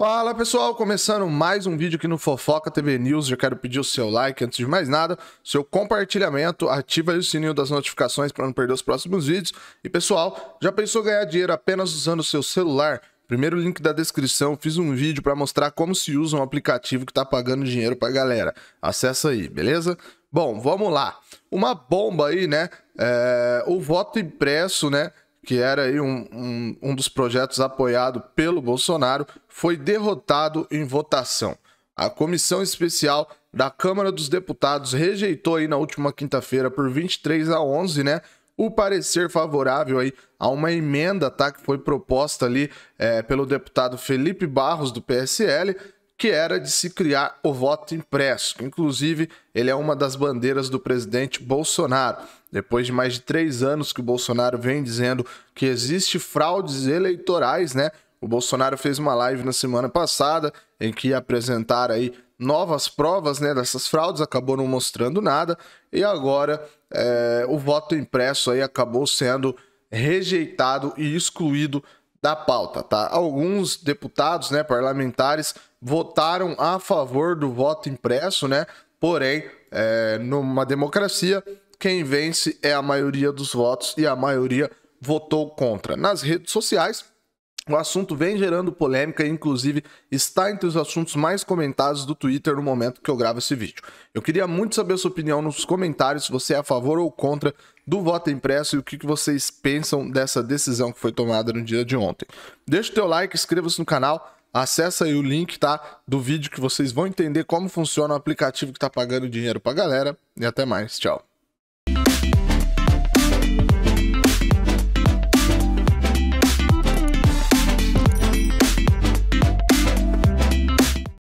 Fala pessoal, começando mais um vídeo aqui no Fofoca TV News, já quero pedir o seu like antes de mais nada, seu compartilhamento, ativa aí o sininho das notificações para não perder os próximos vídeos. E pessoal, já pensou ganhar dinheiro apenas usando o seu celular? Primeiro link da descrição, fiz um vídeo para mostrar como se usa um aplicativo que está pagando dinheiro para galera. Acessa aí, beleza? Bom, vamos lá. Uma bomba aí, né? É... o voto impresso, né? que era aí um, um, um dos projetos apoiado pelo Bolsonaro, foi derrotado em votação. A comissão especial da Câmara dos Deputados rejeitou aí na última quinta-feira por 23 a 11, né, o parecer favorável aí a uma emenda, tá, que foi proposta ali é, pelo deputado Felipe Barros do PSL que era de se criar o voto impresso, que inclusive ele é uma das bandeiras do presidente Bolsonaro. Depois de mais de três anos que o Bolsonaro vem dizendo que existe fraudes eleitorais, né? O Bolsonaro fez uma live na semana passada em que ia apresentar aí novas provas né, dessas fraudes, acabou não mostrando nada, e agora é, o voto impresso aí acabou sendo rejeitado e excluído da pauta, tá? Alguns deputados, né, parlamentares votaram a favor do voto impresso, né? Porém, é, numa democracia, quem vence é a maioria dos votos e a maioria votou contra. Nas redes sociais, o assunto vem gerando polêmica e, inclusive, está entre os assuntos mais comentados do Twitter no momento que eu gravo esse vídeo. Eu queria muito saber sua opinião nos comentários, se você é a favor ou contra do voto impresso e o que vocês pensam dessa decisão que foi tomada no dia de ontem. Deixe o teu like, inscreva-se no canal, acessa aí o link, tá? Do vídeo que vocês vão entender como funciona o aplicativo que está pagando dinheiro a galera. E até mais, tchau.